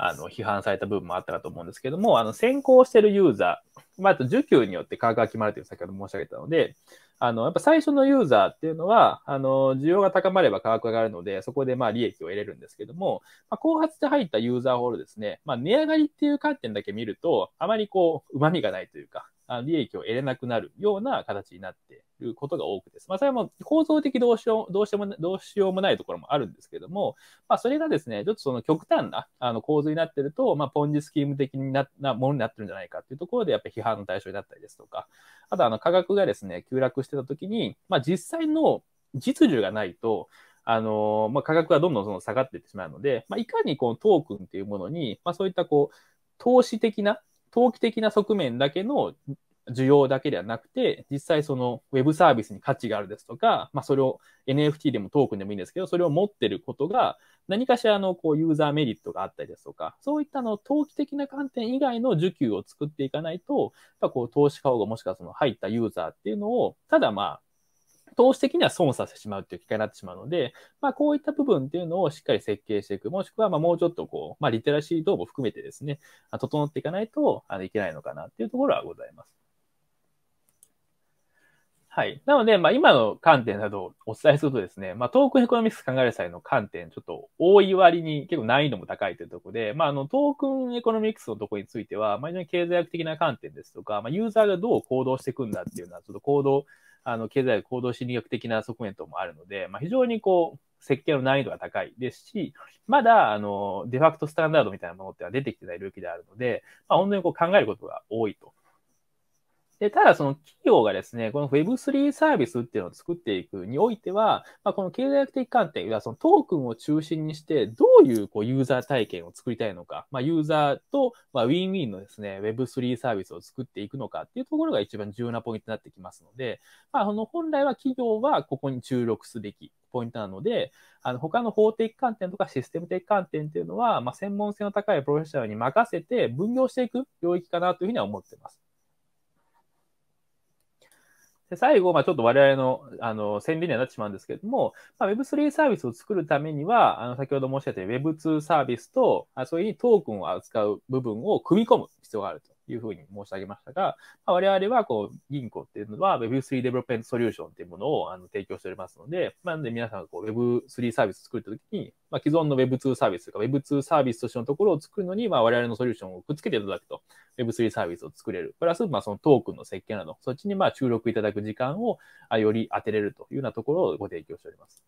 あの批判された部分もあったかと思うんですけども、あの先行してるユーザー、まあ、あと需給によって価格が決まるという先ほど申し上げたので、あのやっぱ最初のユーザーっていうのは、あの需要が高まれば価格が上がるので、そこでまあ利益を得れるんですけども、まあ、後発で入ったユーザーホールですね、まあ、値上がりっていう観点だけ見ると、あまりこう、旨味がないというか、利益を得れなくなるような形になっていうことが多くです。まあ、それはもう構造的どうしよう、どうしても、どうしようもないところもあるんですけども、まあ、それがですね、ちょっとその極端なあの構図になってると、まあ、ポンジスキーム的ななものになってるんじゃないかっていうところで、やっぱり批判の対象になったりですとか、あと、あの、価格がですね、急落してた時に、まあ、実際の実需がないと、あのまあ、価格がどんどんその下がっていってしまうので、まあ、いかにこのトークンっていうものに、まあ、そういったこう投資的な、投機的な側面だけの需要だけではなくて、実際そのウェブサービスに価値があるですとか、まあ、それを NFT でもトークンでもいいんですけど、それを持ってることが、何かしらのこうユーザーメリットがあったりですとか、そういったの投機的な観点以外の需給を作っていかないと、やっぱこう投資家がもしくはその入ったユーザーっていうのを、ただまあ、投資的には損させてしまうっていう機会になってしまうので、まあ、こういった部分っていうのをしっかり設計していく、もしくはまもうちょっとこう、まあ、リテラシー等も含めてですね、整っていかないといけないのかなっていうところはございます。はい。なので、まあ、今の観点などをお伝えするとですね、まあ、トークンエコノミクス考える際の観点、ちょっと多い割に結構難易度も高いというところで、まあ、あの、トークンエコノミクスのところについては、まあ、非常に経済学的な観点ですとか、まあ、ユーザーがどう行動していくんだっていうのは、ちょっと行動、あの、経済行動心理学的な側面等もあるので、まあ、非常にこう、設計の難易度が高いですし、まだ、あの、デファクトスタンダードみたいなものっては出てきてない領域であるので、まあ、本当にこう考えることが多いと。で、ただその企業がですね、この Web3 サービスっていうのを作っていくにおいては、まあ、この経済学的観点、はそのトークンを中心にして、どういうこうユーザー体験を作りたいのか、まあ、ユーザーと、まあ、ウィンウィンのですね、Web3 サービスを作っていくのかっていうところが一番重要なポイントになってきますので、まあ、その本来は企業はここに注力すべきポイントなので、あの他の法的観点とかシステム的観点っていうのは、まあ、専門性の高いプロフェッショナルに任せて分業していく領域かなというふうには思っています。で最後、まあ、ちょっと我々のあの宣伝にはなってしまうんですけれども、まあ、Web3 サービスを作るためには、あの先ほど申し上げた Web2 サービスと、あそれにトークンを扱う部分を組み込む必要があると。いうふうに申し上げましたが、まあ、我々はこう銀行っていうのは Web3 デベロップメントソリューションっていうものをあの提供しておりますので、まあ、なんで皆さんがこう Web3 サービスを作るときに、まあ、既存の Web2 サービスとか Web2 サービスとしてのところを作るのに、まあ、我々のソリューションをくっつけていただくと Web3 サービスを作れる。プラス、まあ、そのトークンの設計など、そっちにまあ注力いただく時間をより当てれるというようなところをご提供しております。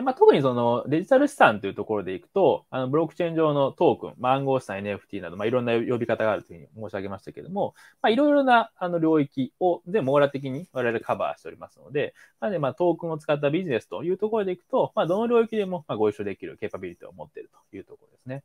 で、まあ、特にそのデジタル資産というところでいくと、あのブロックチェーン上のトークン、暗号資産、NFT など、まあ、いろんな呼び方があるというふうに申し上げましたけれども、まあ、いろいろなあの領域をで網羅的に我々カバーしておりますので、なので、まあ、トークンを使ったビジネスというところでいくと、まあ、どの領域でもまあご一緒できるケーパビリティを持っているというところですね。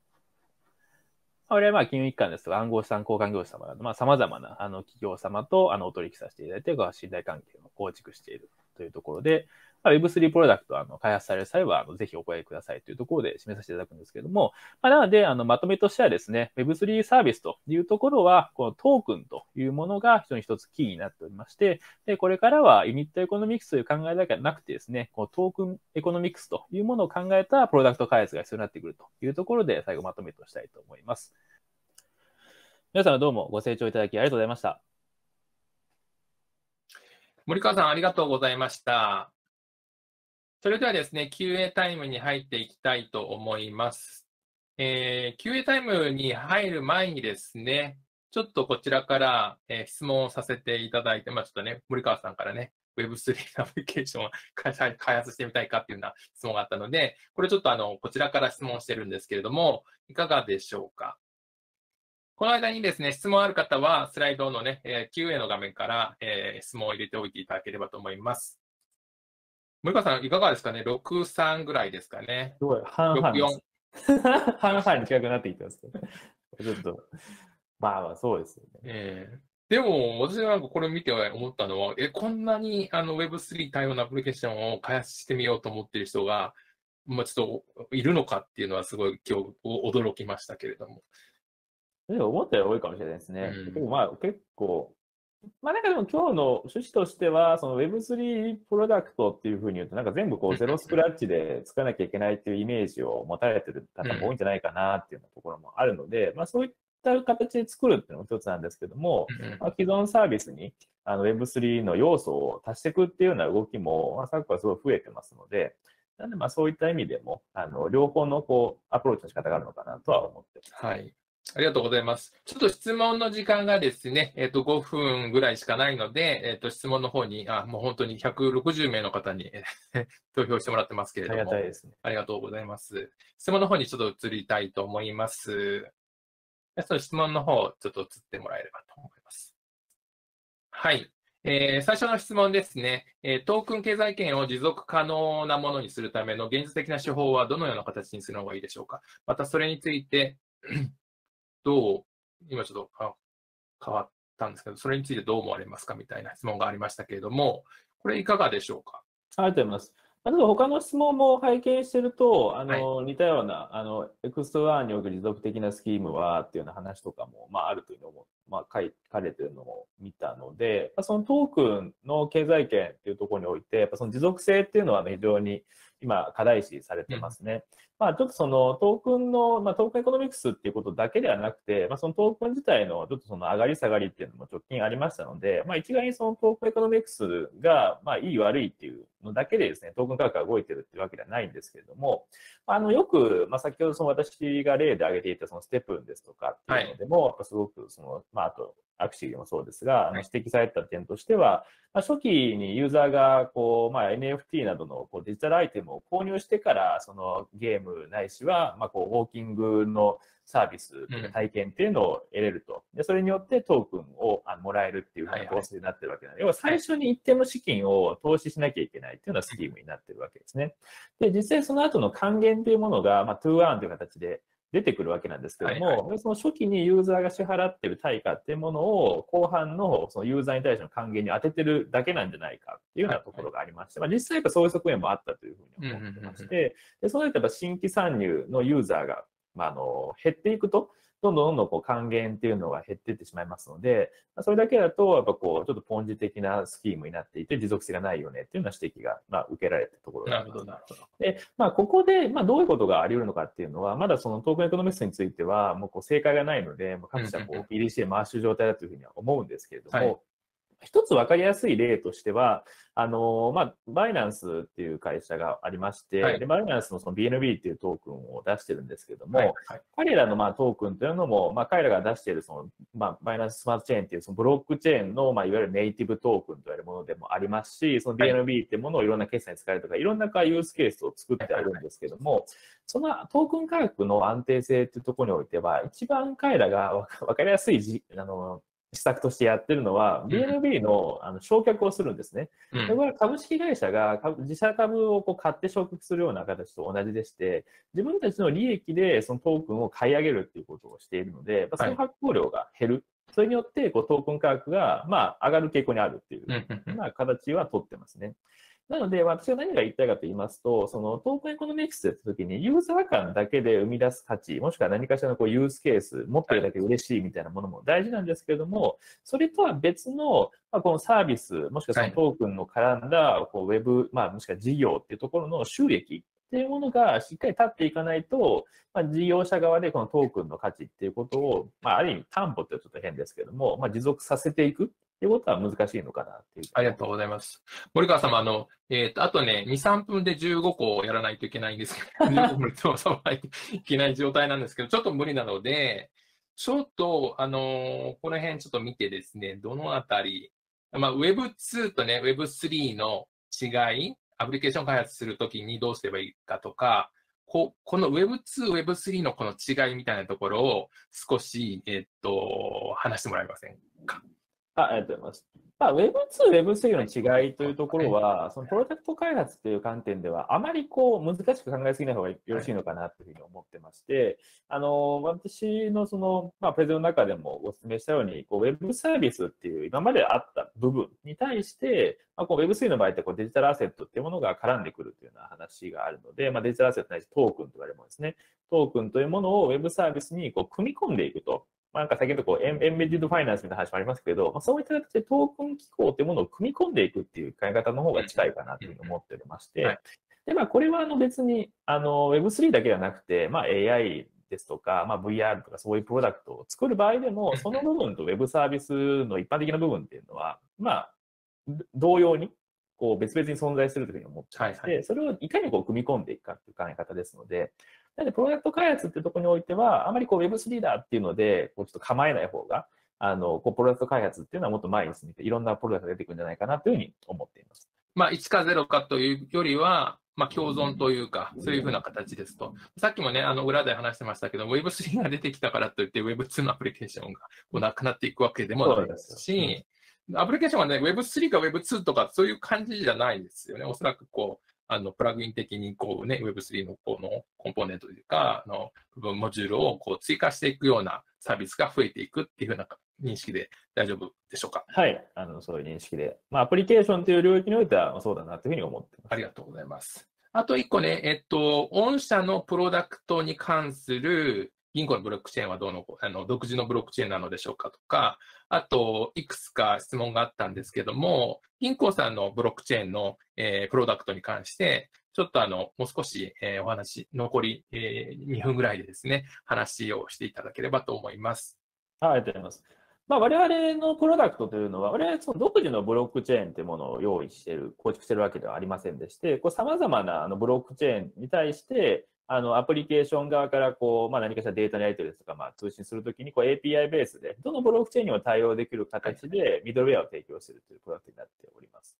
我々は金融機関ですとか暗号資産交換業者様など、まあ、様々なあの企業様とあのお取引させていただいて、信頼関係を構築しているというところで、Web3 プロダクトあの開発される際は、あのぜひお声くださいというところで示させていただくんですけれども、まあ、なので、あの、まとめとしてはですね、Web3 サービスというところは、このトークンというものが非常に一つキーになっておりまして、で、これからはユニットエコノミクスという考えだけではなくてですね、このトークンエコノミクスというものを考えたプロダクト開発が必要になってくるというところで、最後まとめとしたいと思います。皆様どうもご清聴いただきありがとうございました。森川さん、ありがとうございました。それではですね、QA タイムに入っていきたいと思います。えー、QA タイムに入る前にですね、ちょっとこちらから、えー、質問をさせていただいて、まあちょっとね、森川さんからね、Web3 のアプリケーションを開発してみたいかっていうような質問があったので、これちょっとあの、こちらから質問してるんですけれども、いかがでしょうかこの間にですね、質問ある方は、スライドのね、えー、QA の画面から、えー、質問を入れておいていただければと思います。森川さん、いかがですかね ?6、3ぐらいですかね。すごい、半々。6 半々に近くなってきてます、ね。ちょっと、まあまあ、そうですよね。えーでも、私はこれ見て思ったのは、え、こんなにあの Web3 対応のアプリケーションを開発してみようと思っている人が、まあ、ちょっといるのかっていうのはすごい今日驚きましたけれども。でも思ったより多いかもしれないですね。うん、まあ結構、まあなんかでも今日の趣旨としては、その Web3 プロダクトっていうふうに言うと、なんか全部こうゼロスクラッチで作らなきゃいけないっていうイメージを持たれてる方も多いんじゃないかなっていうところもあるので、まあそういった形で作るっていうのも一つなんですけども、まあ、既存サービスにあの Web3 の要素を足していくっていうような動きも、まあ、昨今すごい増えてますので、なんでまあそういった意味でも、あの両方のこうアプローチの仕方があるのかなとは思ってます。はいありがとうございます。ちょっと質問の時間がですね、えっ、ー、と、5分ぐらいしかないので、えっ、ー、と、質問の方に、あ、もう本当に160名の方に 投票してもらってますけれども。ありがたいですね。ありがとうございます。質問の方にちょっと移りたいと思います。その質問の方、ちょっと移ってもらえればと思います。はい。えー、最初の質問ですね、えー、トークン経済圏を持続可能なものにするための現実的な手法はどのような形にするのがいいでしょうかまたそれについてどう、今ちょっと変わったんですけど、それについてどう思われますかみたいな質問がありましたけれども、これいかがでしょうか。ありがとうございます。あと他の質問も拝見してると、あの、はい、似たような、あの、エクストラにおける持続的なスキームは、っていうような話とかも、まあ、あるというのも、まあ、書かれてるのを見たので、そのトークンの経済圏っていうところにおいて、やっぱその持続性っていうのは、ね、非常に今、課題視されてますね。まあ、ちょっとそのトークンの、まあ、トークンエコノミクスっていうことだけではなくて、まあ、そのトークン自体のちょっとその上がり下がりっていうのも直近ありましたので、まあ、一概にそのトークンエコノミクスが、まあ、いい悪いっていうのだけでですね、トークン価格が動いてるっていうわけではないんですけれども、あの、よく、まあ、先ほどその私が例で挙げていたそのステップンですとかっていうのでも、はい、すごくその、まあ、あと、アクシーでもそうですが、指摘された点としては、まあ、初期にユーザーがこう、まあ、NFT などのこうデジタルアイテムを購入してから、そのゲームないしは、まあ、こうウォーキングのサービス、体験っていうのを得れると。で、それによってトークンをもらえるっていうう構成になってるわけなので、はいはい、要は最初に一定の資金を投資しなきゃいけないっていうのはスキームになってるわけですね。で、実際その後の還元というものが、まあ、2-1という形で、出てくるわけなんですけども、はいはい、その初期にユーザーが支払ってる対価っていうものを後半のそのユーザーに対しての還元に当ててるだけなんじゃないかっていうようなところがありまして、はいはい、まあ、実際そういう側面もあったというふうに思ってまして、うんうんうんうん、でそうなとやっぱ新規参入のユーザーが、まあ、あの減っていくとどんどんどんどんこう還元っていうのが減っていってしまいますので、それだけだと、やっぱこう、ちょっとポンジ的なスキームになっていて、持続性がないよねっていうような指摘が、まあ、受けられたところなるほど、なるほど。で、まあ、ここで、まあ、どういうことがあり得るのかっていうのは、まだそのトークンエコノミストについては、もうこう正解がないので、各社こう PDC 回し状態だというふうには思うんですけれども、一つ分かりやすい例としては、あのまあ、バイナンスっていう会社がありまして、はい、でバイナンスのその BNB っていうトークンを出してるんですけども、はいはい、彼らのまあトークンというのも、まあ、彼らが出しているその、まあ、バイナンススマートチェーンっていうそのブロックチェーンの、まあ、いわゆるネイティブトークンといわれるものでもありますし、その BNB ってものをいろんな決済に使えるとか、いろんなユースケースを作ってあるんですけども、そのトークン価格の安定性っていうところにおいては、一番彼らが分かりやすいじあの施策としてやってるのは、BNB のあの償却をするんですね。でこれは株式会社が自社株をこう買って焼却するような形と同じでして、自分たちの利益でそのトークンを買い上げるっていうことをしているので、その発行量が減る。それによってこうトークン価格がまあ上がる傾向にあるっていう、まあ、形は取ってますね。なので、私が何が言いたいかと言いますと、そのトークンエコノミクスやった時に、ユーザー間だけで生み出す価値、もしくは何かしらのこうユースケース、持ってるだけ嬉しいみたいなものも大事なんですけれども、それとは別の、まあ、このサービス、もしくはそのトークンの絡んだこうウェブ、まあ、もしくは事業っていうところの収益っていうものがしっかり立っていかないと、まあ、事業者側でこのトークンの価値っていうことを、まあ、ある意味担保ってちょっと変ですけども、まあ、持続させていくっていうことは難しいのかなっていう。ありがとうございます。森川様、あの、えっ、ー、と、あとね、2、3分で15個をやらないといけないんですけど、15 分で査ないといけない状態なんですけど、ちょっと無理なので、ちょっと、あのー、この辺ちょっと見てですね、どのあたり、まあ、Web2 とね、Web3 の違いアプリケーション開発するときにどうすればいいかとか、ここの Web2、Web3 のこの違いみたいなところを少し、えっと、話してもらえませんか。あありがとうございます。まあ、Web2、Web3 の違いというところは、そのプロジェクト開発という観点では、あまりこう難しく考えすぎない方がよろしいのかなというふうに思ってまして、あの私のその、まあ、プレゼンの中でもお勧めしたように、こう Web サービスっていう今まであった部分に対して、まあ、Web3 の場合ってこうデジタルアセットっていうものが絡んでくるというような話があるので、まあ、デジタルアセットないしトークンと言われるものですね。トークンというものを Web サービスにこう組み込んでいくとまあ、なんか先ほどこうエンエンベディドファイナンスみたいな話もありますけど、まあ、そういった形でトークン機構というものを組み込んでいくっていう考え方の方が近いかなというふうに思っておりまして、はい、でまあ、これはあの別にあの Web3 だけではなくて、まあ、AI ですとか、まあ、VR とかそういうプロダクトを作る場合でも、その部分と Web サービスの一般的な部分っていうのは、まあ、同様にこう別々に存在するというふうに思ってまして、はいはい、それをいかにこう組み込んでいくかという考え方ですので、なので、プロダクト開発ってとこにおいては、あまりこう Web3 だっていうので、こうちょっと構えない方が、あの、こうプロダクト開発っていうのはもっと前に進んで、いろんなプロダクトが出てくるんじゃないかなというふうに思っています。まあ、1か0かというよりは、まあ、共存というか、そういうふうな形ですと。さっきもね、あの、裏で話してましたけど、Web3 が出てきたからといって Web2 のアプリケーションがこうなくなっていくわけでもないですし、アプリケーションはね、Web3 か Web2 とかそういう感じじゃないですよね。おそらくこう、あの、プラグイン的にこうね、Web3 のこのコンポーネントというか、あの、モジュールをこう追加していくようなサービスが増えていくっていうふうな認識で大丈夫でしょうかはい、あの、そういう認識で。まあ、アプリケーションという領域においてはそうだなというふうに思ってます。ありがとうございます。あと一個ね、えっと、御社のプロダクトに関する、銀行のブロックチェーンはどのあの独自のブロックチェーンなのでしょうかとか、あと、いくつか質問があったんですけども、銀行さんのブロックチェーンの、えー、プロダクトに関して、ちょっとあの、もう少し、えー、お話、残り、えー、2分ぐらいでですね、話をしていただければと思います。はい、ありがとうございます。まあ、我々のプロダクトというのは、我々その独自のブロックチェーンというものを用意している、構築しているわけではありませんでして、さまざまなあのブロックチェーンに対して、あの、アプリケーション側からこう、まあ、何かしらデータのやり取りですとか、まあ、通信するときにこう API ベースで、どのブロックチェーンにも対応できる形でミドルウェアを提供しているというプロダクトになっております。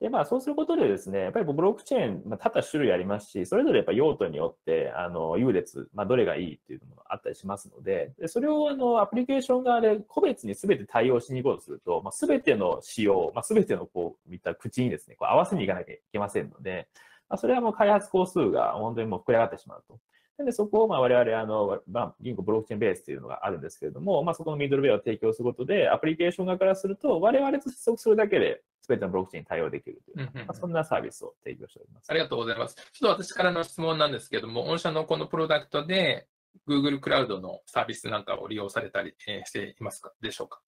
で、まあ、そうすることでですね、やっぱりブロックチェーン、まあ、多々種類ありますし、それぞれやっぱ用途によって、あの、優劣、まあ、どれがいいっていうのもあったりしますので、でそれを、あの、アプリケーション側で個別にすべて対応しに行こうとすると、まあ、ての仕様、まあ、てのこう、いった口にですね、こう合わせに行かなきゃいけませんので、まあ、それはもう開発工数が本当にもう膨れ上がってしまうと。で、そこをまあ我々、あの、まあ、銀行ブロックチェーンベースというのがあるんですけれども、まあ、そこのミドルウェアを提供することで、アプリケーション側からすると、我々と接続するだけで、すべてのブロックチェーンに対応できるという、まあ、そんなサービスを提供しております。ありがとうございます。ちょっと私からの質問なんですけれども、御社のこのプロダクトで、Google クラウドのサービスなんかを利用されたりしていますかでしょうか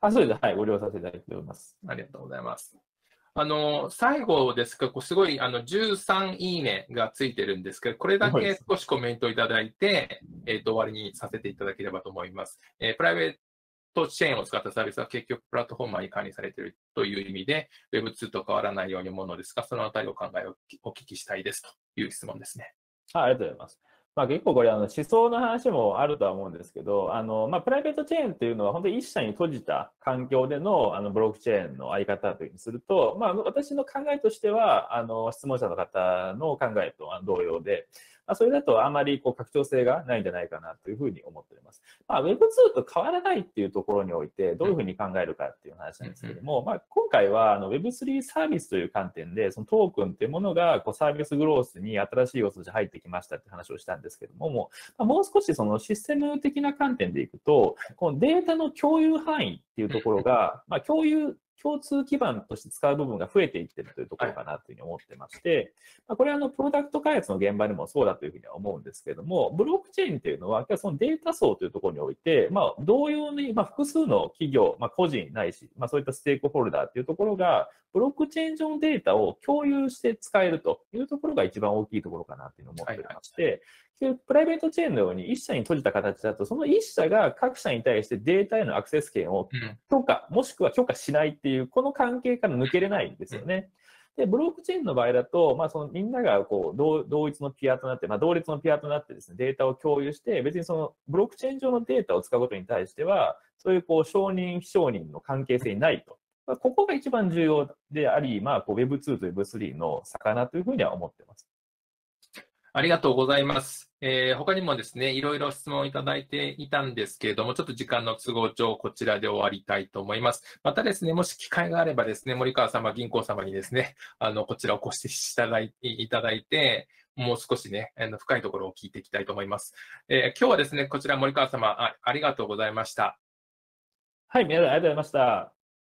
あ、そうです。はい。ご利用させていただいております。ありがとうございます。あの、最後ですが、すごい、あの、13いいねがついてるんですけど、これだけ少しコメントいただいて、えっ、と、終わりにさせていただければと思います。えー、プライベートチェーンを使ったサービスは結局プラットフォーマーに管理されているという意味で、Web2 と変わらないようにものですが、そのあたりを考えをお聞きしたいですという質問ですね。はい、ありがとうございます。まあ、結構これあの思想の話もあるとは思うんですけど、あのまあ、プライベートチェーンというのは本当に一社に閉じた環境でのあのブロックチェーンの在り方というふうにすると、まあ、私の考えとしてはあの質問者の方の考えと同様で、まあ、それだとあまりこう拡張性がないんじゃないかなというふうに思っております。まあ、Web2 と変わらないっていうところにおいて、どういうふうに考えるかっていう話なんですけども、まあ、今回はあの Web3 サービスという観点で、そのトークンっていうものがこうサービスグロースに新しい要素で入ってきましたって話をしたんですけども、もう,、もう少しそのシステム的な観点でいくと、このデータの共有範囲っていうところが、まあ、共有共通基盤として使う部分が増えていってるというところかなというふうに思ってまして、まこれはあのプロダクト開発の現場でもそうだというふうには思うんですけども、ブロックチェーンというのは、そのデータ層というところにおいて、ま同様に、ま複数の企業、ま個人ないし、まそういったステークホルダーというところが、ブロックチェーン上のデータを共有して使えるというところが一番大きいところかなというのを思っておりまして、はいはい、プライベートチェーンのように一社に閉じた形だと、その一社が各社に対してデータへのアクセス権を許可、うん、もしくは許可しないっていう、この関係から抜けれないんですよね。で、ブロックチェーンの場合だと、まあ、そのみんながこう同同一のピアとなって、まあ、同列のピアとなってですね、データを共有して、別にそのブロックチェーン上のデータを使うことに対しては、そういうこう承認、非承認の関係性にないとここが一番重要であり、まあ、Web2 と Web3 の魚というふうには思ってます。ありがとうございます。えー、他にもですね、いろいろ質問をいただいていたんですけれども、ちょっと時間の都合上、こちらで終わりたいと思います。またですね、もし機会があればですね、森川様、銀行様にですね、あの、こちらをお越しいただいいただいて、もう少しね、あの深いところを聞いていきたいと思います。えー、今日はですね、こちら森川様あ、ありがとうございました。はい、皆さんありがとうございました。